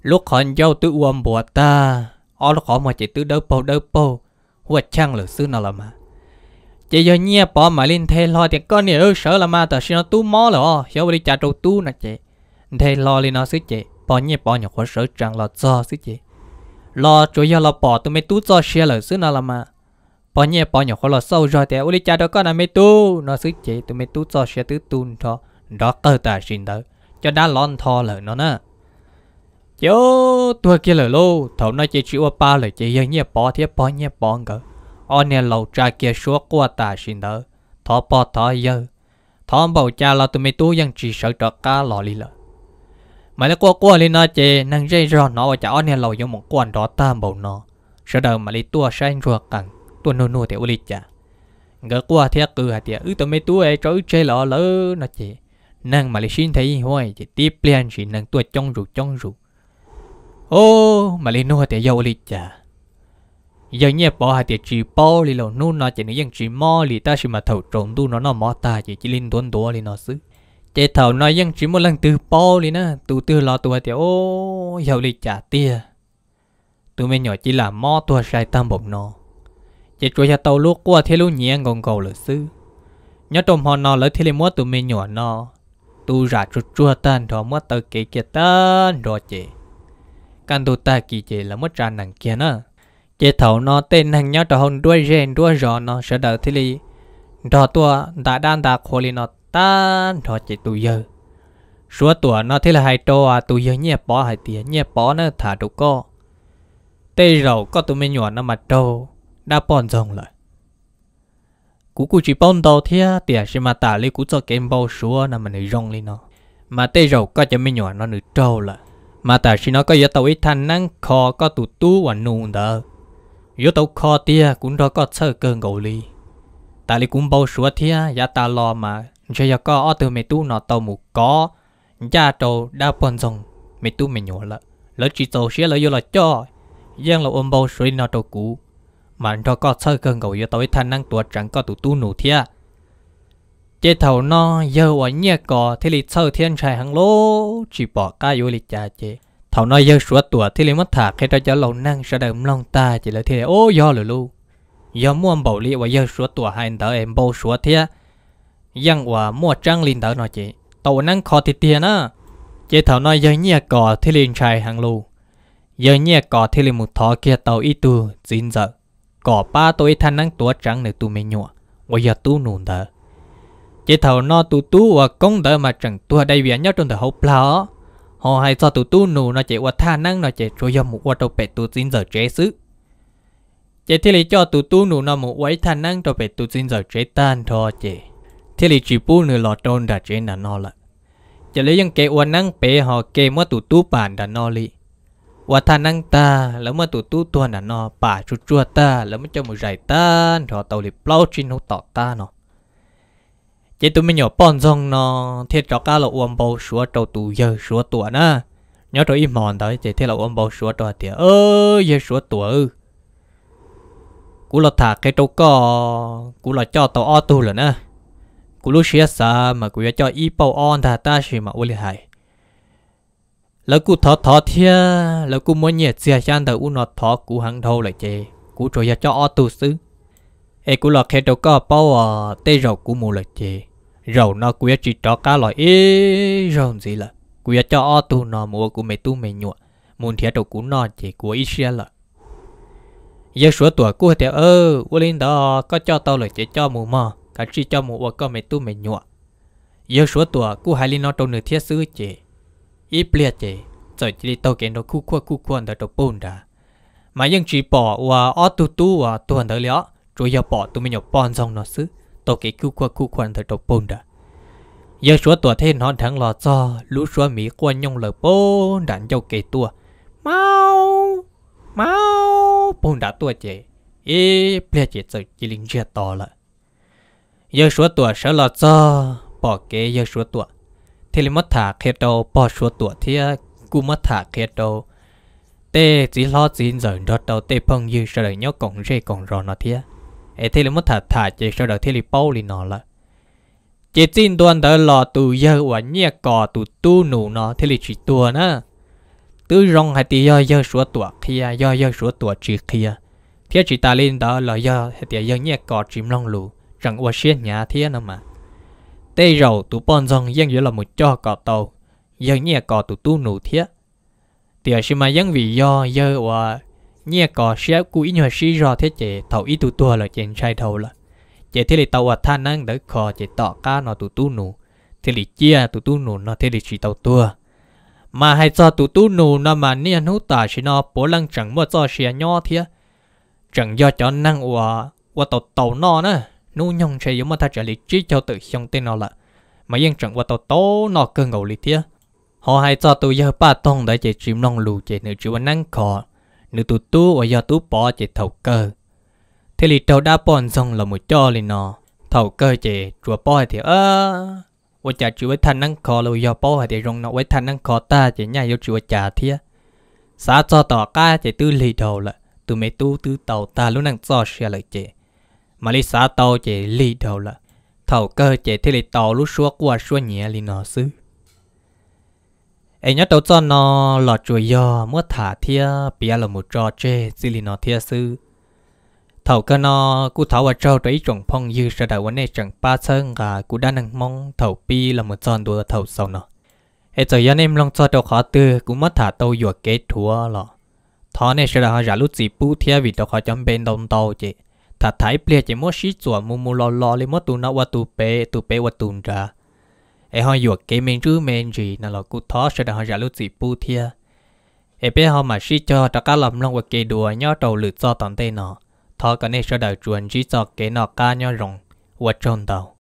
lúc còn dâu tự uom bùa ta ở lúc khó mà chế tự đâu bầu đâu bầu hoặc chăng lửa sư nào là mà chế giờ nhia bỏ mà lên thế lo thì con này ơi sợ là mà tờ xin nó tu mó là hiểu đi chả trâu tu nè chị, thế lo lên nó xứ chị bỏ nhẹ bỏ nhỏ khó sợ chẳng lo cho chứ chế lo chủ yếu là bỏ tụi mấy tú cho xe lời xứ nào là mà bỏ nhẹ bỏ nhỏ khó lo sâu rồi thì uli cha đó có nào mấy tú nó xứ chế tụi mấy tú cho xe tứ tuôn cho đó cơ ta xin đỡ cho đã lon thò lời nó nè yo tôi kia lời lô thầu nói chị chịu ba lời chị yên nhẹ bỏ thì bỏ nhẹ bỏ ngờ ở nè lâu trai kia số qua ta xin đỡ thọ bỏ thọ giờ thọ bảo cha là tụi mấy tú vẫn chỉ sợ trọ cá lò lì lợi mà lấy qua qua lên nó chê năng dây rò nó và cháu nè lầu giống một quan đó ta bầu nó sợ đầu mà lấy tua sang ruột cẳng tua nô nô thì uli chả ngỡ qua thì cứ hạt tiệt ư tụi mấy tua ấy trói chơi lọ lỡ nó chê năng mà lấy xin thấy hoài chỉ tiếp liền chỉ năng tua trong rủ trong rủ ô mà lấy nô thì dâu uli chả giờ nhẹ bỏ hạt tiệt chỉ bỏ lì lầu nô nó chỉ nó dân chỉ mò lì ta chỉ mà thầu trộn tu nó nó mò ta chỉ chỉ linh tuấn tua lì nó xứ chế thầu nói dân chỉ một lần từ po đi nè tụ từ lo tụ thì ô giàu đi trả tiền. tụi mình nhỏ chỉ là mò tụ sai tam bổng nó chế chúa cho tàu lúc qua thế lúc nhẹ ngon cầu lửa sư nhớ trong họ nó lấy thế lên mua tụi mình nhỏ nó tu ra chút chua tan đó mất tờ kế kia tan rồi chế căn tụ ta kỳ chế là mất ra nặng kia nè chế thầu nó tên hàng nhớ trong hồn đuôi rèn đuôi rò nó sẽ đợi thế li đó tua đã đan đã lên nó ta họ chạy tụi giờ số tuổi nó thế là hai trâu à tụi giờ nhẹ bỏ hai tiền nhẹ bỏ nó thả đủ co tê rầu có tụi mình nhỏ nó mà trâu đã bòn rồng lại cú cú chỉ bông đầu thế tiền sẽ mà tả lấy cú cho game bao số là mình lấy rong lên nó mà tê rầu có cho mình nhỏ nó nửa trâu lại mà tả chỉ nó có giờ tàu ít thanh năng kho có tụ tú và nụ đỡ giờ tàu kho tia cũng đó có sợ cơ gầu ly tại lấy cũng bao số thế giá ta lo mà giờ giờ có ở từ mẹ tu nó tàu mù có cha trâu đã bận rộn mẹ tu mẹ nhổ lợ lỡ chỉ tàu xe lỡ vô là cho giang là ôm bao suy nó tàu cũ mà nó có sơ cơn gầu vô tới thanh năng tuổi chẳng có tụ tu nụ thia chế thầu nó giờ ở nhà cò thì lịch sơ thiên trai hàng lô chỉ bỏ ca vô lịch cha chế thầu nó giờ sửa tuổi thì lì mất thả khi ta cho lâu năng sẽ đầm lòng ta chỉ là thế ô do lừa lu do mua bầu lì và giờ sửa tuột hai đỡ em bao sửa thia ยังว่ามัวจังลินเตอร์นอเจตัวนั่งคอติเตียนะเจเถาน้อยยังเงียก่อที่ลินชายหังลูยังเงียก่อที่ลิมุทอเกียตัวอีตูจินเจก่อป้าตัวอีทันนั่งตัวจังในตัวเมญัวว่าอย่าตู้นูนเตอเจเถาน้อตูตู้ว่าก้งเตอมาจังตัวได้เวียนยอดจนเถาเปล่า họ hay cho tụi tu nụ nó chạy qua tha năng nó chạy cho dòng một qua đầu bẹt tụi xin giờ chế xứ chạy thì lấy cho tụi tu nụ nó một quấy tha năng đầu bẹt tụi xin giờ chế tan thôi chạy thế là chỉ bu nửa lọt trôn đã chế nà nó lại giờ lấy những cái uốn năng bé họ kê mất tụ tu bản đã nó li và thà năng ta lỡ mất tụ tu tuần đã nó bà chua chua ta lỡ mất cho một giải ta họ tàu li plau chín hút tọt ta nó chỉ tụ mình nhỏ bọn rong nó thế cho cá là uốn bầu xuống trâu tụ giờ xuống tuổi na nhớ trò im mòn tới chỉ thế là uốn bầu xuống trâu thì ơ giờ xuống tuổi cú là thả cái trâu cò cú là cho tàu o tu rồi na กูรู้เชียสามากูอยากจะอีเปาออนท่าตาชิมาอุลิไฮแล้วกูทอทอเทียแล้วกูมันเนี่ยเสียชันแต่อุนอทอกูหังเท่าเลยเจกูจะอยากจะออตูซื้อเอกูหลอกแค่ตัวก็เป้าเตะเรากูมูเลยเจเราเนาะกูอยากจีตอก้าลอยเอเราสิละกูอยากจะออตูนอมัวกูไม่ตู้ไม่หนวดมุนเทียตัวกูนอนเจกูอีเชียละยังสัวตัวกูเทียเออวันนี้ดอก็เจ้าเต่าเลยเจเจ้ามูมอ cả chi cho một ô con mẹ tu mẹ nhọ giờ số tuổi cú hai linh nó trong nửa thiết sư chị ít bia chị rồi chỉ tao kiện nó khu khu khu khu ở trong bồn đã mà những chỉ bỏ và ở tu tu và tu hành tới lẽ rồi giờ bỏ tụi mình nhọ bọn dòng nó xứ tàu kiện khu khu khu khu ở trong bồn đã giờ số tuổi thế nó thằng lò cho lũ số mỹ quan nhung lờ bồn đã, cho kể tua mau mau bồn đã tua chị ít bia chị rồi chỉ linh chia to lại giờ số tuổi sẽ là cho bỏ kế giờ số tuổi thì lấy mất thả khét đầu bỏ số tuổi thì à, cú mất thả khét đầu tê chỉ lo chỉ giờ đó đầu tê phong như sau đời nhớ còn rê còn rò nó à. thế ấy thì lấy mất thả thả chỉ sau đời thì lấy bao liền nó lại chỉ tin tuần tới lò tù giờ và nhẹ cò tù tu nụ nó thì lấy chỉ tuần nữa tư rong hay tí do à, do số tuổi kia do do số tuổi chỉ kia thiết chỉ ta lên đó là do hay tí do nhẹ cò chìm long lù rằng ua xuyên nhà thiên nào mà tê rầu tụ bọn dòng dân dưới là một cho cọ tàu dân nhẹ cọ tụ tu nụ thiết tiểu sư mà dân vì do dơ ua nhẹ cọ sẽ cú ý nhờ sĩ rò thế chế thầu ý tụ tua là trên sai thầu là chế thế thì tàu ua than năng đỡ cọ chế tọ ca nó tụ tu nụ thế thì chia tụ tu nụ nó thế thì chỉ tàu tua mà hay cho tụ tu nụ nó mà nia hú tả chỉ nó bố lăng chẳng mua cho xe à nhỏ thiết chẳng do cho năng ua ua tàu tàu nó nữa nô nhong chạy giống mà ta trở lại chỉ cho tự xong tên nó là mà yên trận qua tàu tố nó cơ ngầu lý thiệt họ hay cho tụi giờ ba tông đã chạy chim nong lù chạy nữ chịu nắng khó nữ tụ tú và giờ tú bỏ chạy thầu cơ thế lì tàu đã bòn xong là một cho lì nó thầu cơ chạy chùa bỏ thì ơ và chạy chịu với thanh nắng khó là giờ bỏ thì rong nó với thanh nắng khó ta chạy nhà yêu chịu chả thiệt xã cho tỏ ca chạy tư lì đầu là tụi mẹ tu tư tàu ta luôn năng cho xe lại chạy mà lý xã tàu chỉ lý đầu là thầu cơ chỉ thì lý tàu lúc xua qua xua nhẹ lý nọ xứ ấy nhớ tàu cho nó lọt chuối do mua thả thia bia là một trò chê xí lý nọ thia xứ thầu cơ nó cú thảo và trâu tới trồng phong dư sẽ đầu vấn đề chẳng ba sơn gà cú đã năng mong thầu pi là một tròn đùa thầu sau nó ấy giờ anh em long cho đầu khó tư cú mất thả tàu dùa kế thua lọ thọ này sẽ là họ giả lúc gì bú thia vì đầu khó chấm bên đông tàu chị thà thái plia chỉ mua xí chùa mù mù lò lò lấy mua tu nó qua tu bê tu bê qua tu ra ai họ yuộc cái mình rú mình gì nào, lo cú thó sẽ được họ ra lúc gì bu thia ai bé họ mà xí cho tất cả làm lòng qua cái đùa nhau đầu lưỡi cho tận tay nó thọ cái này sẽ được chuẩn chỉ cho cái nó ca nhau rồng qua trôn đầu